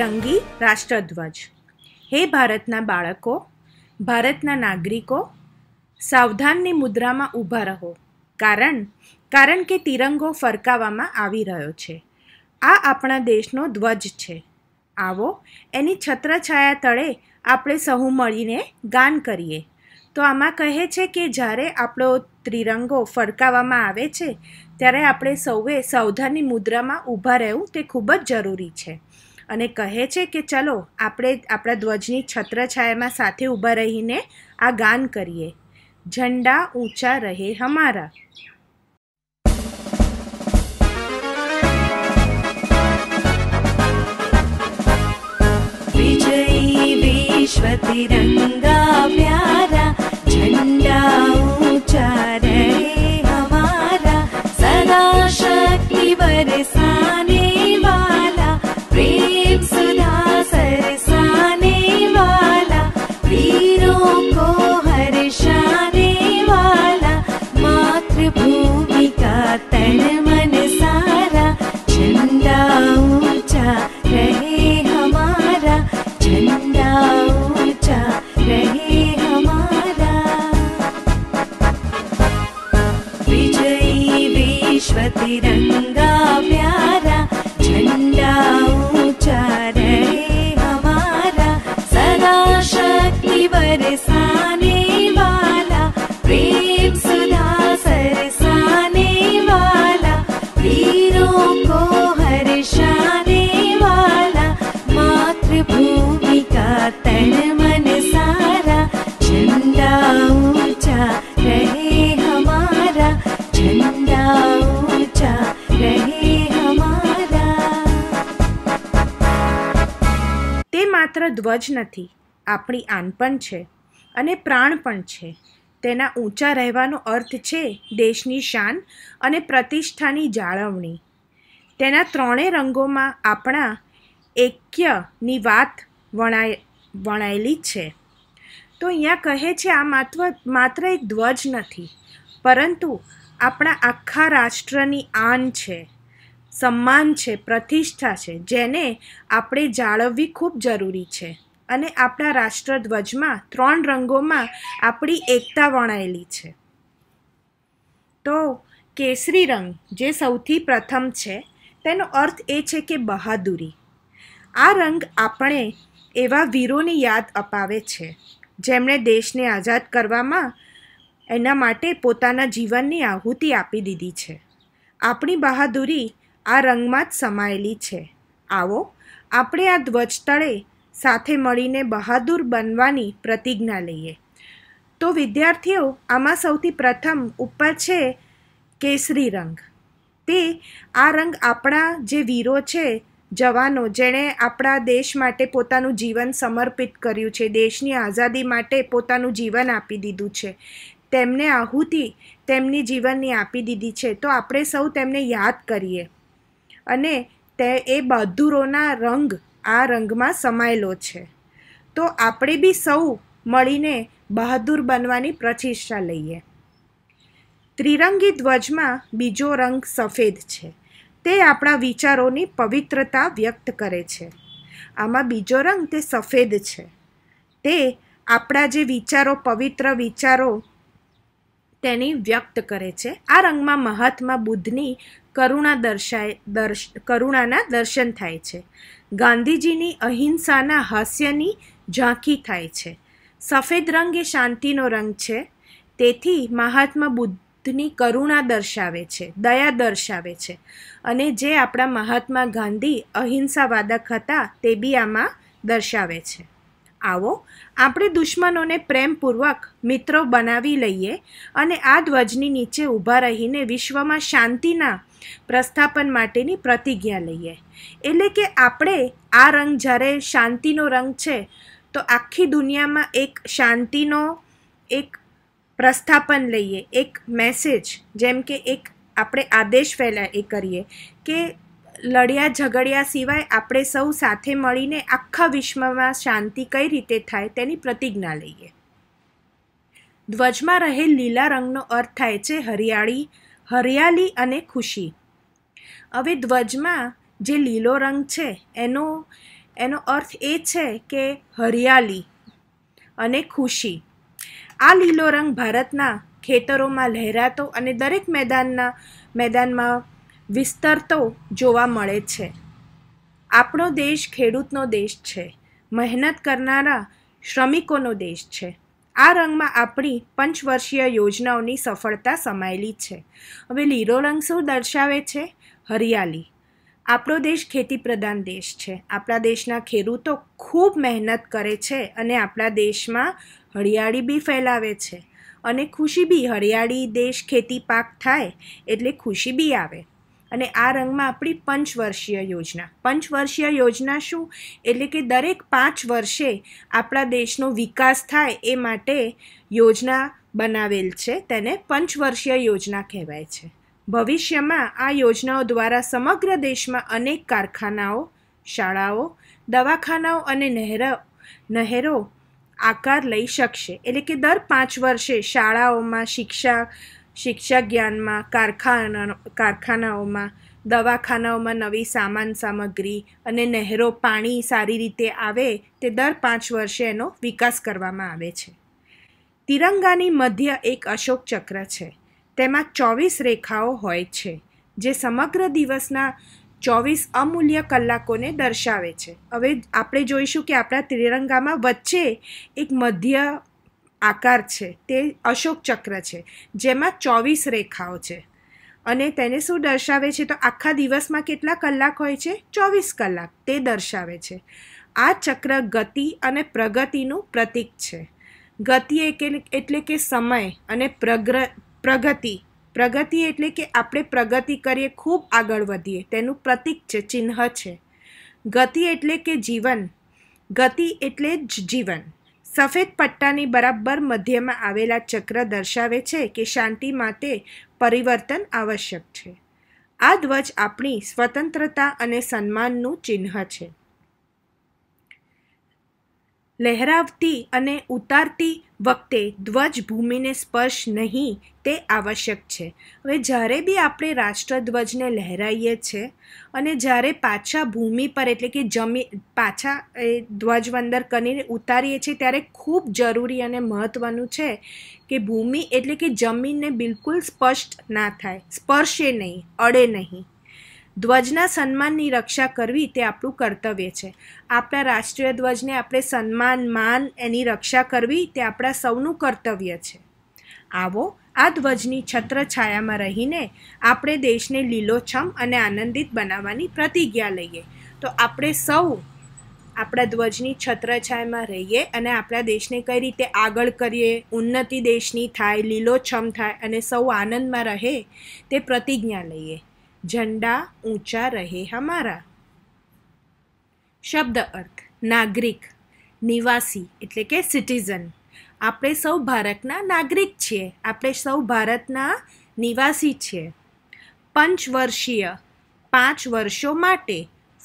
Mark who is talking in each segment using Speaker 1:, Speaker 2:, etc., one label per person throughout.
Speaker 1: ત્રિરંગી રાષ્ટ્રધ્વજ હે ભારતના બાળકો ભારતના નાગરિકો સાવધાનની મુદ્રામાં ઊભા રહો કારણ કારણ કે તિરંગો ફરકાવવામાં આવી રહ્યો છે આ આપણા દેશનો ધ્વજ છે આવો એની છત્રછાયા તળે આપણે સહુ મળીને ગાન કરીએ તો આમાં કહે છે કે જ્યારે આપણો ત્રિરંગો ફરકાવવામાં આવે છે ત્યારે આપણે સૌએ સાવધાની મુદ્રામાં ઊભા રહેવું તે ખૂબ જ જરૂરી છે અને કહે છે કે ચલો આપણે આપણા ધ્વજની છત્રછાયામાં સાથે ઊભા રહીને આ ગાન કરીએ ઝંડા ઊંચા રહે હમારા
Speaker 2: પ્યારા ઝંડા ઊંચા રહે હમારા સદા શક્તિ બરસાને
Speaker 1: માત્ર ધ્વજ નથી આપણી આન પણ છે અને પ્રાણ પણ છે તેના ઊંચા રહેવાનો અર્થ છે દેશની શાન અને પ્રતિષ્ઠાની જાળવણી તેના ત્રણેય રંગોમાં આપણા એક્યની વાત વણાય વણાયેલી છે તો અહીંયા કહે છે આ માત્ર માત્ર એક ધ્વજ નથી પરંતુ આપણા આખા રાષ્ટ્રની આન છે સન્માન છે પ્રતિષ્ઠા છે જેને આપણે જાળવવી ખૂબ જરૂરી છે અને આપણા રાષ્ટ્રધ્વજમાં ત્રણ રંગોમાં આપણી એકતા વણાયેલી છે તો કેસરી રંગ જે સૌથી પ્રથમ છે તેનો અર્થ એ છે કે બહાદુરી આ રંગ આપણે એવા વીરોની યાદ અપાવે છે જેમણે દેશને આઝાદ કરવામાં એના માટે પોતાના જીવનની આહુતિ આપી દીધી છે આપણી બહાદુરી આ રંગમાં જ સમાયેલી છે આવો આપણે આ ધ્વજ તળે સાથે મળીને બહાદુર બનવાની પ્રતિજ્ઞા લઈએ તો વિદ્યાર્થીઓ આમાં સૌથી પ્રથમ ઉપર છે કેસરી રંગ તે આ રંગ આપણા જે વીરો છે જવાનો જેણે આપણા દેશ માટે પોતાનું જીવન સમર્પિત કર્યું છે દેશની આઝાદી માટે પોતાનું જીવન આપી દીધું છે તેમને આહુતિ તેમની જીવનની આપી દીધી છે તો આપણે સૌ તેમને યાદ કરીએ અને તે એ બહાદુરોના રંગ આ રંગમાં સમાયેલો છે તો આપણે બી સૌ મળીને બહાદુર બનવાની પ્રતિષ્ઠા લઈએ ત્રિરંગી ધ્વજમાં બીજો રંગ સફેદ છે તે આપણા વિચારોની પવિત્રતા વ્યક્ત કરે છે આમાં બીજો રંગ તે સફેદ છે તે આપણા જે વિચારો પવિત્ર વિચારો તેની વ્યક્ત કરે છે આ રંગમાં મહાત્મા બુદ્ધની કરુણા દર્શાય દર્શ કરુણાના દર્શન થાય છે ગાંધીજીની અહિંસાના હાસ્યની ઝાંખી થાય છે સફેદ રંગ એ શાંતિનો રંગ છે તેથી મહાત્મા બુદ્ધની કરુણા દર્શાવે છે દયા દર્શાવે છે અને જે આપણા મહાત્મા ગાંધી અહિંસાવાદક હતા તે બી આમાં દર્શાવે છે આવો આપણે દુશ્મનોને પ્રેમપૂર્વક મિત્રો બનાવી લઈએ અને આ ધ્વજની નીચે ઊભા રહીને વિશ્વમાં શાંતિના પ્રસ્થાપન માટેની પ્રતિજ્ઞા લઈએ એટલે કે આપણે આ રંગ જ્યારે શાંતિનો રંગ છે તો આખી દુનિયામાં એક શાંતિનો એક પ્રસ્થાપન લઈએ એક મેસેજ જેમ કે એક આપણે આદેશ ફેલા એ કરીએ કે લડ્યા ઝઘડ્યા સિવાય આપણે સૌ સાથે મળીને આખા વિશ્વમાં શાંતિ કઈ રીતે થાય તેની પ્રતિજ્ઞા લઈએ ધ્વજમાં રહેલ લીલા રંગનો અર્થ થાય છે હરિયાળી હરિયાળી અને ખુશી હવે ધ્વજમાં જે લીલો રંગ છે એનો એનો અર્થ એ છે કે હરિયાળી અને ખુશી આ લીલો રંગ ભારતના ખેતરોમાં લહેરાતો અને દરેક મેદાનના મેદાનમાં વિસ્તરતો જોવા મળે છે આપણો દેશ ખેડૂતનો દેશ છે મહેનત કરનારા શ્રમિકોનો દેશ છે આ રંગમાં આપણી પંચવર્ષીય યોજનાઓની સફળતા સમાયેલી છે હવે લીલો રંગ શું દર્શાવે છે હરિયાળી આપણો દેશ ખેતી પ્રધાન દેશ છે આપણા દેશના ખેડૂતો ખૂબ મહેનત કરે છે અને આપણા દેશમાં હરિયાળી બી ફેલાવે છે અને ખુશી બી હરિયાળી દેશ ખેતી પાક થાય એટલે ખુશી બી આવે અને આ રંગમાં આપણી પંચવર્ષીય યોજના પંચવર્ષીય યોજના શું એટલે કે દરેક પાંચ વર્ષે આપણા દેશનો વિકાસ થાય એ માટે યોજના બનાવેલ છે તેને પંચવર્ષીય યોજના કહેવાય છે ભવિષ્યમાં આ યોજનાઓ દ્વારા સમગ્ર દેશમાં અનેક કારખાનાઓ શાળાઓ દવાખાનાઓ અને નહેરો નહેરો આકાર લઈ શકશે એટલે કે દર પાંચ વર્ષે શાળાઓમાં શિક્ષા શિક્ષા જ્ઞાનમાં કારખાના કારખાનાઓમાં દવાખાનાઓમાં નવી સામાન સામગ્રી અને નહેરો પાણી સારી રીતે આવે તે દર પાંચ વર્ષે એનો વિકાસ કરવામાં આવે છે તિરંગાની મધ્ય એક અશોક ચક્ર છે તેમાં ચોવીસ રેખાઓ હોય છે જે સમગ્ર દિવસના ચોવીસ અમૂલ્ય કલાકોને દર્શાવે છે હવે આપણે જોઈશું કે આપણા ત્રિરંગામાં વચ્ચે એક મધ્ય આકાર છે તે અશોક ચક્ર છે જેમાં ચોવીસ રેખાઓ છે અને તેને શું દર્શાવે છે તો આખા દિવસમાં કેટલા કલાક હોય છે ચોવીસ કલાક તે દર્શાવે છે આ ચક્ર ગતિ અને પ્રગતિનું પ્રતીક છે ગતિ એટલે કે સમય અને પ્રગ્ર પ્રગતિ પ્રગતિ એટલે કે આપણે પ્રગતિ કરીએ ખૂબ આગળ વધીએ તેનું પ્રતીક છે ચિહ્ન છે ગતિ એટલે કે જીવન ગતિ એટલે જ જીવન સફેદ પટ્ટાની બરાબર મધ્યમાં આવેલા ચક્ર દર્શાવે છે કે શાંતિ માટે પરિવર્તન આવશ્યક છે આ ધ્વજ આપણી સ્વતંત્રતા અને સન્માનનું ચિહ્ન છે લહેરાવતી અને ઉતારતી વખતે ધ્વજ ભૂમિને સ્પર્શ નહીં તે આવશ્યક છે હવે જ્યારે બી આપણે રાષ્ટ્રધ્વજને લહેરાઈએ છીએ અને જ્યારે પાછા ભૂમિ પર એટલે કે જમી પાછા એ ધ્વજ વંદર કરીને ઉતારીએ છીએ ત્યારે ખૂબ જરૂરી અને મહત્ત્વનું છે કે ભૂમિ એટલે કે જમીનને બિલકુલ સ્પષ્ટ ના થાય સ્પર્શે નહીં અડે નહીં ધ્વજના સન્માનની રક્ષા કરવી તે આપણું કર્તવ્ય છે આપણા રાષ્ટ્રીય ધ્વજને આપણે સન્માન માન એની રક્ષા કરવી તે આપણા સૌનું કર્તવ્ય છે આવો આ ધ્વજની છત્ર છાયામાં રહીને આપણે દેશને લીલોછમ અને આનંદિત બનાવવાની પ્રતિજ્ઞા લઈએ તો આપણે સૌ આપણા ધ્વજની છત્રછાયામાં રહીએ અને આપણા દેશને કઈ રીતે આગળ કરીએ ઉન્નતિ દેશની થાય લીલોછમ થાય અને સૌ આનંદમાં રહે તે પ્રતિજ્ઞા લઈએ ઝંડા ઊંચા રહે હમારા શબ્દ અર્થ નાગરિક નિવાસી એટલે કે સિટીઝન આપણે સૌ ભારતના નાગરિક છીએ આપણે સૌ ભારતના નિવાસી છીએ પંચવર્ષીય પાંચ વર્ષો માટે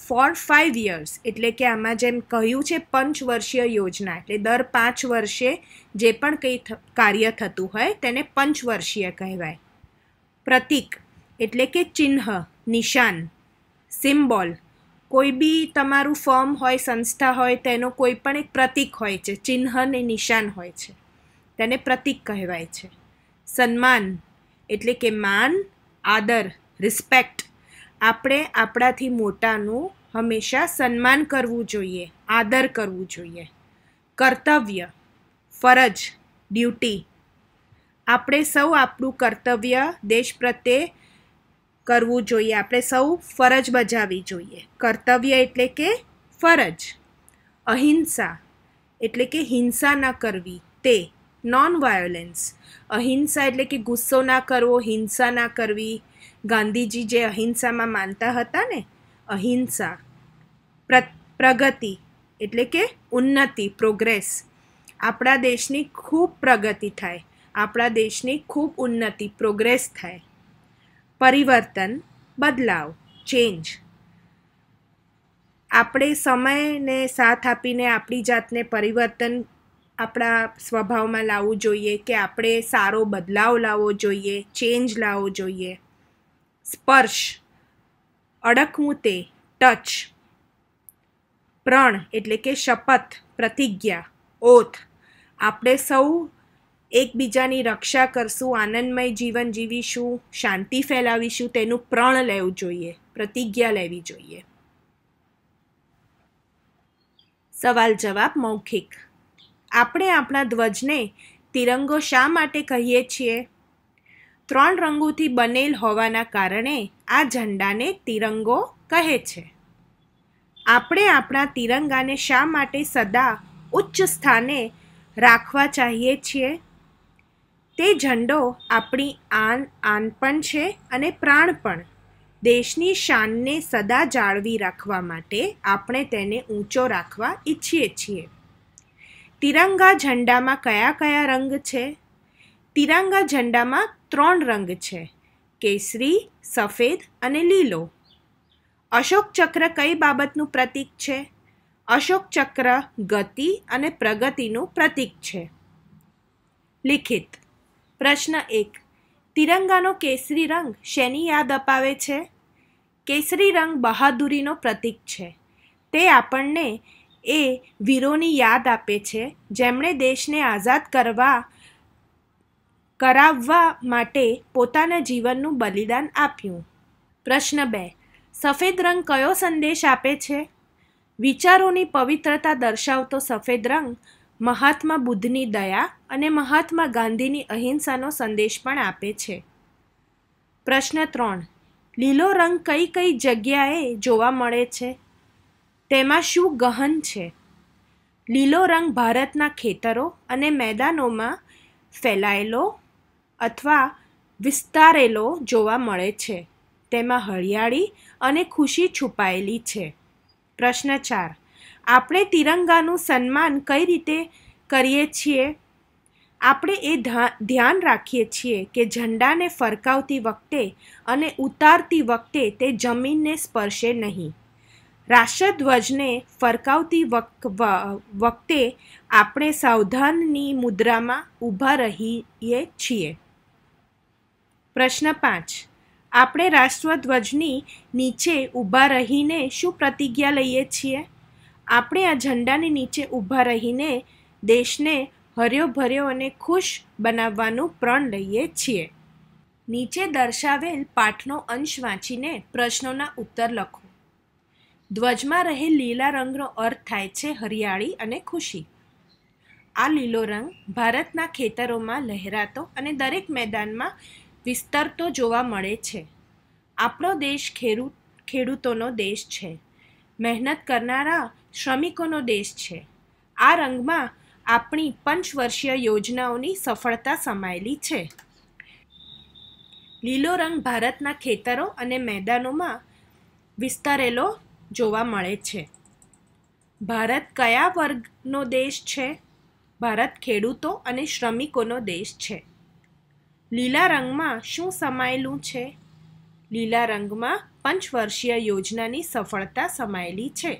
Speaker 1: ફોર ફાઇવ યર્સ એટલે કે આમાં જેમ કહ્યું છે પંચવર્ષીય યોજના એટલે દર પાંચ વર્ષે જે પણ કંઈ કાર્ય થતું હોય તેને પંચવર્ષીય કહેવાય પ્રતિક એટલે કે ચિહ્ન નિશાન સિમ્બોલ કોઈ બી તમારું ફર્મ હોય સંસ્થા હોય તેનો કોઈ પણ એક પ્રતિક હોય છે ચિહ્ન ને નિશાન હોય છે તેને પ્રતિક કહેવાય છે સન્માન એટલે કે માન આદર રિસ્પેક્ટ આપણે આપણાથી મોટાનું હંમેશા સન્માન કરવું જોઈએ આદર કરવું જોઈએ કર્તવ્ય ફરજ ડ્યુટી આપણે સૌ આપણું કર્તવ્ય દેશ પ્રત્યે કરવું જોઈએ આપણે સૌ ફરજ બજાવવી જોઈએ કર્તવ્ય એટલે કે ફરજ અહિંસા એટલે કે હિંસા ન કરવી તે નોન વાયોલેન્સ અહિંસા એટલે કે ગુસ્સો ના કરવો હિંસા ના કરવી ગાંધીજી જે અહિંસામાં માનતા હતા ને અહિંસા પ્રગતિ એટલે કે ઉન્નતિ પ્રોગ્રેસ આપણા દેશની ખૂબ પ્રગતિ થાય આપણા દેશની ખૂબ ઉન્નતિ પ્રોગ્રેસ થાય પરિવર્તન બદલાવ ચેન્જ આપણે સમયને સાથ આપીને આપણી જાતને પરિવર્તન આપણા સ્વભાવમાં લાવવું જોઈએ કે આપણે સારો બદલાવ લાવવો જોઈએ ચેન્જ લાવવો જોઈએ સ્પર્શ અડકવું તે ટચ પ્રણ એટલે કે શપથ પ્રતિજ્ઞા ઓથ આપણે સૌ એકબીજાની રક્ષા કરશું આનંદમય જીવન જીવીશું શાંતિ ફેલાવીશું તેનું પ્રણ લેવું જોઈએ પ્રતિજ્ઞા લેવી જોઈએ સવાલ જવાબ મૌખિક આપણે આપણા ધ્વજને તિરંગો શા માટે કહીએ છીએ ત્રણ રંગોથી બનેલ હોવાના કારણે આ ઝંડાને તિરંગો કહે છે આપણે આપણા તિરંગાને શા માટે સદા ઉચ્ચ સ્થાને રાખવા ચાહીએ છીએ તે ઝંડો આપણી આન આન પણ છે અને પ્રાણ પણ દેશની શાનને સદા જાળવી રાખવા માટે આપણે તેને ઊંચો રાખવા ઈચ્છીએ છીએ તિરંગા ઝંડામાં કયા કયા રંગ છે તિરંગા ઝંડામાં ત્રણ રંગ છે કેસરી સફેદ અને લીલો અશોક ચક્ર કઈ બાબતનું પ્રતીક છે અશોક ચક્ર ગતિ અને પ્રગતિનું પ્રતીક છે લિખિત પ્રશ્ન એક તિરંગાનો કેસરી રંગ શેની યાદ અપાવે છે કેસરી રંગ બહાદુરીનો પ્રતીક છે તે આપણને એ વીરોની યાદ આપે છે જેમણે દેશને આઝાદ કરવા કરાવવા માટે પોતાના જીવનનું બલિદાન આપ્યું પ્રશ્ન બે સફેદ રંગ કયો સંદેશ આપે છે વિચારોની પવિત્રતા દર્શાવતો સફેદ રંગ મહાત્મા બુદ્ધની દયા અને મહાત્મા ગાંધીની અહિંસાનો સંદેશ પણ આપે છે પ્રશ્ન ત્રણ લીલો રંગ કઈ કઈ જગ્યાએ જોવા મળે છે તેમાં શું ગહન છે લીલો રંગ ભારતના ખેતરો અને મેદાનોમાં ફેલાયેલો અથવા વિસ્તારેલો જોવા મળે છે તેમાં હરિયાળી અને ખુશી છુપાયેલી છે પ્રશ્ન ચાર આપણે તિરંગાનું સન્માન કઈ રીતે કરીએ છીએ આપણે એ ધ્યાન રાખીએ છીએ કે ઝંડાને ફરકાવતી વખતે અને ઉતારતી વખતે તે જમીનને સ્પર્શે નહીં રાષ્ટ્રધ્વજને ફરકાવતી વખતે આપણે સાવધાનની મુદ્રામાં ઊભા રહીએ છીએ પ્રશ્ન પાંચ આપણે રાષ્ટ્રધ્વજની નીચે ઊભા રહીને શું પ્રતિજ્ઞા લઈએ છીએ આપણે આ ઝંડાની નીચે ઊભા રહીને દેશને હર્યો ભર્યો અને ખુશ બનાવવાનું પ્રણ લઈએ છીએ નીચે દર્શાવેલ પાઠનો અંશ વાંચીને પ્રશ્નોના ઉત્તર લખો ધ્વજમાં રહેલ લીલા રંગનો અર્થ થાય છે હરિયાળી અને ખુશી આ લીલો રંગ ભારતના ખેતરોમાં લહેરાતો અને દરેક મેદાનમાં વિસ્તરતો જોવા મળે છે આપણો દેશ ખેડૂત ખેડૂતોનો દેશ છે મહેનત કરનારા શ્રમિકોનો દેશ છે આ રંગમાં આપણી પંચવર્ષીય યોજનાઓની સફળતા સમાયેલી છે લીલો રંગ ભારતના ખેતરો અને મેદાનોમાં વિસ્તારેલો જોવા મળે છે ભારત કયા વર્ગનો દેશ છે ભારત ખેડૂતો અને શ્રમિકોનો દેશ છે લીલા રંગમાં શું સમાયેલું છે લીલા રંગમાં
Speaker 2: પંચવર્ષીય યોજનાની સફળતા સમાયેલી છે